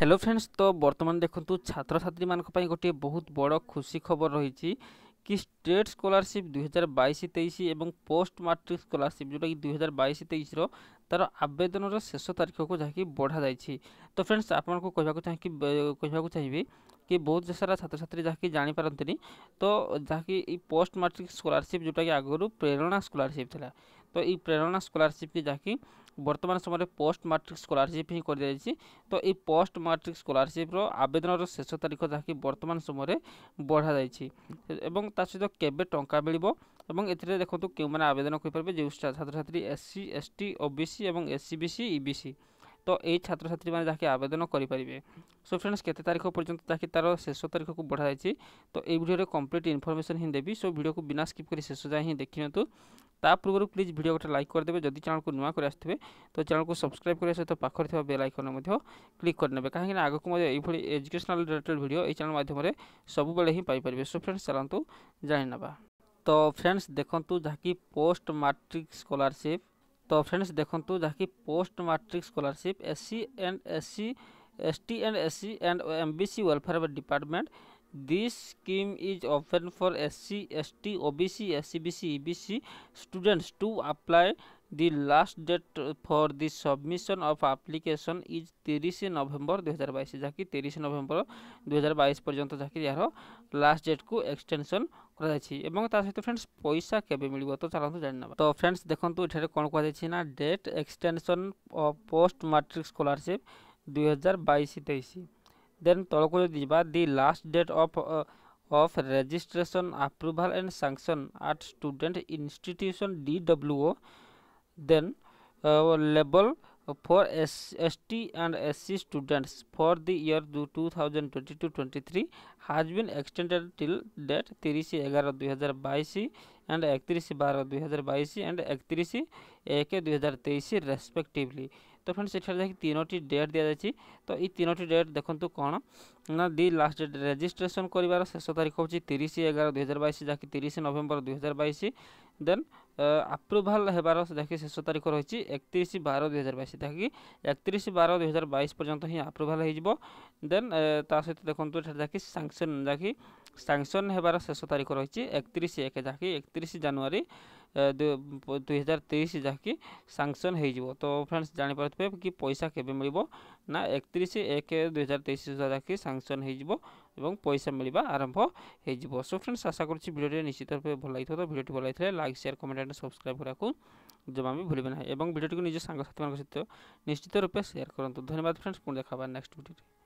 Hello friends তো বর্তমান দেখন্তু ছাত্রছাত্রী মানক পাই গোটিয়ে বহুত বড় খুশি খবর রয়েছে কি স্টেট স্কলারশিপ দুই হাজার বাইশ তেইশ এবং পোস্ট মাট্রিক স্কলারশিপ যেটাকি দুই হাজার বাইশ তেইশর তার আবেদনর শেষ তারিখকে যাকি বঢ়া যাই তো ফ্রেন্ডস আপনার কহবাক চাহি কহবাক চাইবি কি বহুত সারা ছাত্রছাত্রী যাকি জাঁপারতে তো যাকি এই পোস্ট মাট্রিক স্কলারশিপ যেটাকি আগর প্রেরণা স্কলারশিপ লা তো এই প্রেরণা স্কলারশিপকে যাকে বর্তমান সময় পোস্ট মাট্রিক স্কলারশিপ হি করে দিয়েছি তো এই পোস্ট মাট্রিক স্কলারশিপর আবেদনর শেষ তারিখ যাকে বর্তমান সময় বঢ়া যাইছি এবং তা সহ কেবে টঙ্কা মিলব এবং এতে দেখুন কেউমানে আবেদন করে যে ছাত্রছাত্রী এসসি এসটি ওবিসি এবং এসসি বিসি ইবিসি তো এই ছাত্রছাত্রী মানে যাকে আবেদন করে সো ফ্রেন্ডস কেতে তারিখ পর্যন্ত যাকে তার শেষ তারিখক বঢ়া যাই তো এই ভিডিওরে কমপ্লিট ইনফরমেশন হি দেবি সো ভিডিওকে বিনা স্কিপ করে শেষ যায় হি দেখি নিতু ତା ପୂର୍ବରୁ ପ୍ଲିଜ୍ ଭିଡ଼ିଓ ଗୋଟେ ଲାଇକ୍ କରିଦେବେ ଯଦି ଚ୍ୟାନେଲକୁ ନୂଆ କରି ଆସିଥିବେ ତ ଚ୍ୟାନେଲକୁ ସବସ୍କ୍ରାଇବ୍ କରିବା ସହିତ ପାଖରେ ଥିବା ବେଲ୍ ଆଇକନ୍ରେ ମଧ୍ୟ କ୍ଲିକ୍ କରିନେବେ କାହିଁକିନା ଆଗକୁ ମଧ୍ୟ ଏଇଭଳି ଏଜୁକେସନାଲ୍ ରିଲେଟେଡ଼୍ ଭିଡ଼ିଓ ଏଇ ଚ୍ୟାନେଲ୍ ମାଧ୍ୟମରେ ସବୁବେଳେ ହିଁ ପାଇପାରିବେ ସୋ ଫ୍ରେଣ୍ଡସ୍ ଚାଲନ୍ତୁ ଜାଣିନେବା ତ ଫ୍ରେଣ୍ଡସ୍ ଦେଖନ୍ତୁ ଯାହାକି ପୋଷ୍ଟ ମାଟ୍ରିକ୍ ସ୍କଲାରସିପ୍ ତ ଫ୍ରେଣ୍ଡସ୍ ଦେଖନ୍ତୁ ଯାହାକି post matric scholarship S C and S C S T and S C and M B C welfare department This scheme is open for SC, ST, OBC, SCBC, EBC students to apply. The last date for the submission of application is 30 November 2022 যাকি 30 November 2022 পর্যন্ত যাকি year last date কু extension করা যাচ্ছে এবং তা সহিত friends পয়সা কেবে মিলিব তো চালন্তু জানি নেবা তো ফ্রেন্ডস দেখন্তু এঠারে কোন কোয়া যাচ্ছে না ডেট এক্সটেনশন অফ 2022 23 then ତଳକୁ ଯଦି ଯିବା the last of registration, approval, and sanction at student institution DWO, then D uh, W for S and SC students for the year 2022-23 has been extended till date 30 11 2022 and 31 12 2022 and 31 1 2023 respectively তো friends ଏଠାରେ ଦେଖି ତିନୋଟି date ଦିଆଯାଇଛି ତ ଏଇ ତିନୋଟି date ଦେଖନ୍ତୁ କ'ଣ ନା ଦି ଲାଷ୍ଟ ଡେଟ୍ ରେଜିଷ୍ଟ୍ରେସନ୍ କରିବାର ଶେଷ ତାରିଖ ହେଉଛି ତିରିଶ ଏଗାର ଦୁଇହଜାର ବାଇଶ ଯାହାକି ତିରିଶ ନଭେମ୍ବର ଦୁଇହଜାର ବାଇଶ ଦେନ୍ ଆପ୍ରୁଭାଲ୍ ହେବାର ଯାହାକି ଶେଷ ତାରିଖ ରହିଛି ଏକତିରିଶ ବାର ଦୁଇହଜାର ବାଇଶ ଯାହାକି ଏକତିରିଶ ବାର ଦୁଇହଜାର ବାଇଶ ପର୍ଯ୍ୟନ୍ତ ହିଁ ଆପ୍ରୁଭାଲ୍ ହେଇଯିବ ଦେନ୍ ତା ସହିତ ଦେଖନ୍ତୁ ଏଠାରେ ଯାହାକି ସାଙ୍କସନ୍ ଯାହାକି ସାଙ୍କସନ୍ ହେବାର ଶେଷ ତାରିଖ ରହିଛି ଏକତିରିଶ ଏକ ଯାହାକି ଏକତିରିଶ ଜାନୁଆରୀ ଦୁଇ ହଜାର ତେଇଶ ଯାହାକି ସାଙ୍ଗସନ୍ ହୋଇଯିବ ତ ଫ୍ରେଣ୍ଡସ୍ ଜାଣିପାରୁଥିବେ କି ପଇସା କେବେ ମିଳିବ ନା ଏକତିରିଶ ଏକ ଦୁଇ ହଜାର ତେଇଶ ସୁଦ୍ଧା ଯାହାକି ସାଙ୍ଗସନ୍ ହୋଇଯିବ ଏବଂ ପଇସା ମିଳିବା ଆରମ୍ଭ ହୋଇଯିବ ସୋ ଫ୍ରେଣ୍ଡସ୍ ଆଶା କରୁଛି ଭିଡ଼ିଓଟି ନିଶ୍ଚିତ ଭାବେ ଭଲ ଲାଗିଥିବ ତ ଭିଡ଼ିଓଟି ଭଲ ଲାଗିଥିଲେ like share comment and subscribe କରିବାକୁ ଜମା ବି ଭୁଲିବେ ନାହିଁ ଏବଂ ଭିଡ଼ିଓଟିକୁ ନିଜ ସାଙ୍ଗସାଥିମାନଙ୍କ ସହିତ ନିଶ୍ଚିତ ରୂପେ ସେୟାର କରନ୍ତୁ ଧନ୍ୟବାଦ ଫ୍ରେଣ୍ଡସ୍ ପୁଣି ଦେଖା ହେବା ନେକ୍ସଟ ଭିଡ଼ିଓରେ